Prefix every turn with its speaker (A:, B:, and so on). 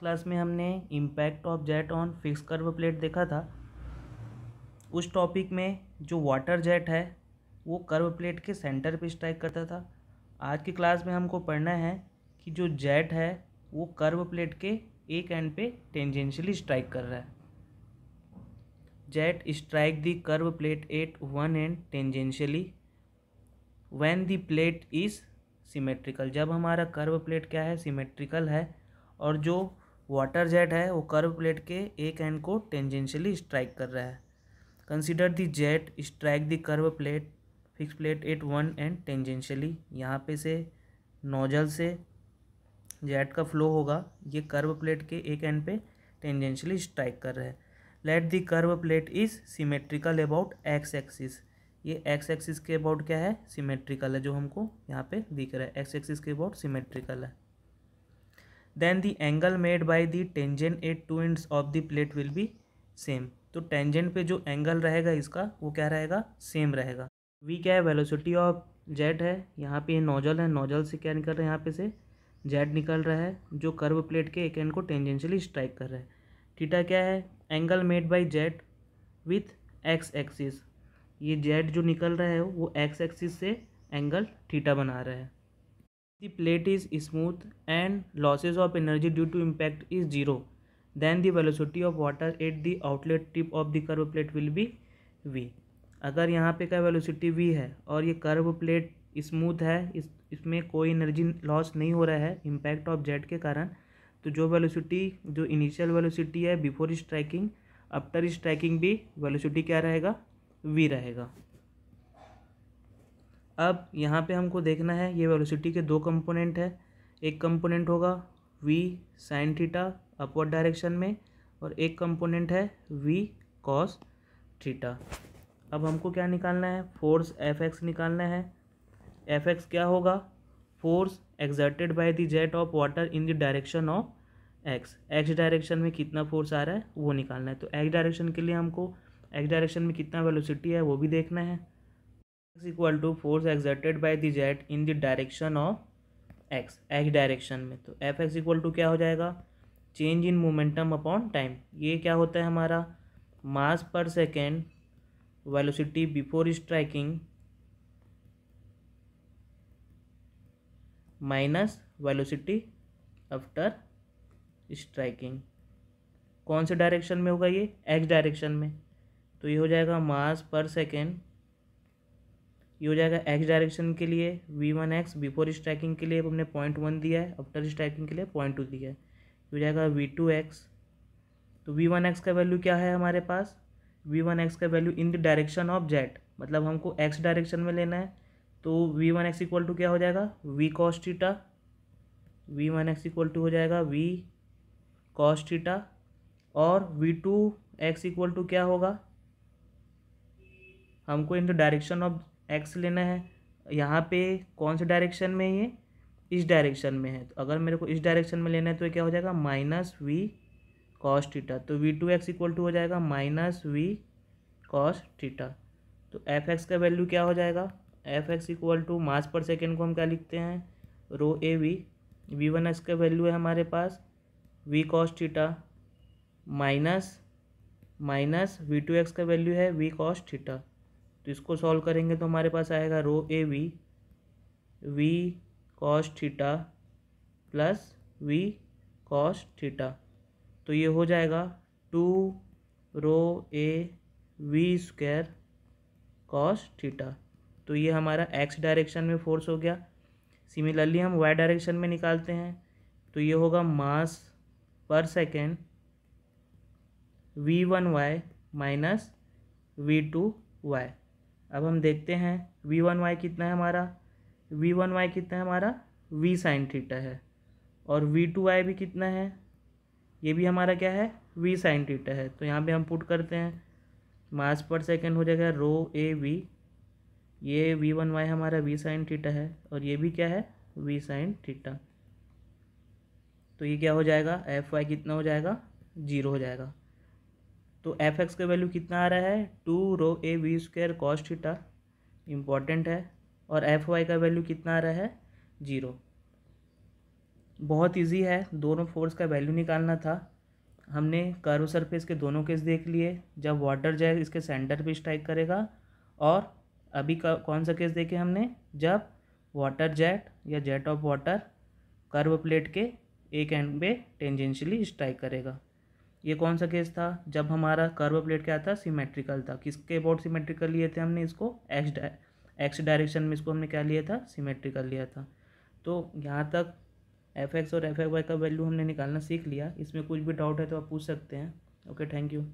A: class में हमने impact of jet on fix curve plate देखा था उस टॉपिक में जो वाटर जेट है वो कर्व प्लेट के सेंटर पे स्ट्राइक करता था आज की क्लास में हमको पढ़ना है कि जो जेट है वो कर्व प्लेट के एक एंड पे टेंजेंशियली स्ट्राइक कर रहा है jet strike the curve plate at one end tangentially when the plate is symmetrical जब हमारा कर्व प्लेट क्या है सिमेट्रिकल है और जो वाटर जेट है वो कर्व प्लेट के एक एंड को टेंजेंशियली स्ट्राइक कर रहा है consider the jet strike the curve plate fix plate at one end tangentially यहाँ पे से नोजल से जेट का फ्लो होगा ये कर्व प्लेट के एक एंड पे टेंजेंशियली स्ट्राइक कर रहा है let the curve plate is symmetrical about X axis ये एक्स एक्सिस के अबाउट क्या है सिमेट्रिकल है जो हमको यहाँ पे दिख रहा है एक्स एक्सिस के अबाउट सिमेट्रिकल है then the angle made by the tangent at two end of the plate will be same तो टेंजेंट पे जो एंगल रहेगा इसका वो क्या रहेगा सेम रहेगा वी क्या है वेलोसिटी ऑफ जेट है यहाँ पे नोजल है नोजल से क्या निकल रहा है यहाँ पे से जेट निकल रहा है जो कर्व प्लेट के एक एंड को टेंजेंशियली स्ट्राइक कर रहा है थीटा क्या है angle made by jet with X axis ये जेट जो निकल रहा है वो एक्स एक्सिस से एंगल थीटा बना रहा है the plate is smooth and losses of energy due to impact is zero then velocity of water at the outlet tip of the curve plate will be V अगर यहाँ पे का velocity we है और ये कर्व प्लेट स्मूथ है इस इसमें कोई एनर्जी लॉस नहीं हो रहा है इम्पैक्ट ऑफ जेट के कारण तो जो वेलोसिटी जो इनिशियल वेलोसिटी है बिफोर स्ट्राइकिंग आफ्टर स्ट्राइकिंग भी वेलोसिटी क्या रहेगा वी रहेगा अब यहाँ पे हमको देखना है ये वेलोसिटी के दो कंपोनेंट है एक कंपोनेंट होगा V sine theta upward direction में और एक कंपोनेंट है वी कॉस थीटा अब हमको क्या निकालना है फोर्स एफ एक्स निकालना है एफ एक्स क्या होगा force exerted by the jet of water in the direction of X X direction में कितना फोर्स आ रहा है वो निकालना है तो एक्स डायरेक्शन के लिए हमको एक्स डायरेक्शन में कितना वेलोसिटी है वो भी देखना है X equal to force exerted by the jet in the direction of X X direction में तो एफ एक्स इक्वल टू क्या हो जाएगा change in momentum upon time ये क्या होता है हमारा mass per second velocity before striking minus velocity after striking कौन से डायरेक्शन में होगा ये एक्स डायरेक्शन में तो ये हो जाएगा मास पर सेकेंड ये हो जाएगा एक्स डायरेक्शन के लिए V one X before striking के लिए हमने पॉइंट वन दिया है आफ्टर स्ट्राइकिंग के लिए पॉइंट टू दिया है ये हो जाएगा वी टू एक्स तो वी वन एक्स का वैल्यू क्या है हमारे पास वी वन एक्स का value in the direction of jet मतलब हमको एक्स डायरेक्शन में लेना है तो V one X equal to क्या हो जाएगा V cos theta V one X equal to हो जाएगा वी कॉस थीटा और V two X equal to क्या होगा हमको in the direction of x लेना है यहाँ पे कौन से डायरेक्शन में ये इस डायरेक्शन में है तो अगर मेरे को इस डायरेक्शन में लेना है तो क्या हो जाएगा माइनस वी कॉस टीटा तो V two X equal to हो जाएगा माइनस वी कॉस टीटा तो एफ एक्स का वैल्यू क्या हो जाएगा F X equal to mass per second को हम क्या लिखते हैं rho A V V one X का वैल्यू है हमारे पास V cos theta minus minus V two X का वैल्यू है वी कॉस थीटा तो इसको सॉल्व करेंगे तो हमारे पास आएगा rho A V V cos theta plus V cos theta तो ये हो जाएगा two rho A V square cos theta तो ये हमारा एक्स डायरेक्शन में फोर्स हो गया सिमिलरली हम वाई डायरेक्शन में निकालते हैं तो ये होगा mass per second V one Y minus V two Y अब हम देखते हैं वी वन वाई कितना है हमारा वी वन वाई कितना है हमारा वी साइन थीटा है और वी टू वाई भी कितना है ये भी हमारा क्या है वी साइन थीटा है तो यहाँ पे हम पुट करते हैं मास पर सेकेंड हो जाएगा रो ए वी ये वी वन वाई हमारा वी साइन थीटा है और ये भी क्या है वी साइन थीटा तो ये क्या हो जाएगा एफ वाई कितना हो जाएगा जीरो हो जाएगा तो एफ एक्स का वैल्यू कितना आ रहा है two rho A V square cos theta important है और एफ वाई का वैल्यू कितना आ रहा है जीरो बहुत इजी है दोनों फोर्स का वैल्यू निकालना था हमने कर्व सरफेस के दोनों केस देख लिए जब वाटर जाए इसके सेंटर पे स्ट्राइक करेगा और अभी का कौन सा केस देखे हमने जब वाटर जेट या jet of water curve plate के एक एंड पे टेंजेंशियली स्ट्राइक करेगा ये कौन सा केस था जब हमारा कर्व प्लेट क्या था सिमेट्रिकल था किसके अबाउट सिमेट्रिकल लिए थे हमने इसको एक्स डा, एक्स डायरेक्शन में इसको हमने क्या लिया था सिमेट्रिकल लिया था तो यहाँ तक एफ एक्स और एफ एक्स वाई का वैल्यू हमने निकालना सीख लिया इसमें कुछ भी डाउट है तो आप पूछ सकते हैं ओके थैंक यू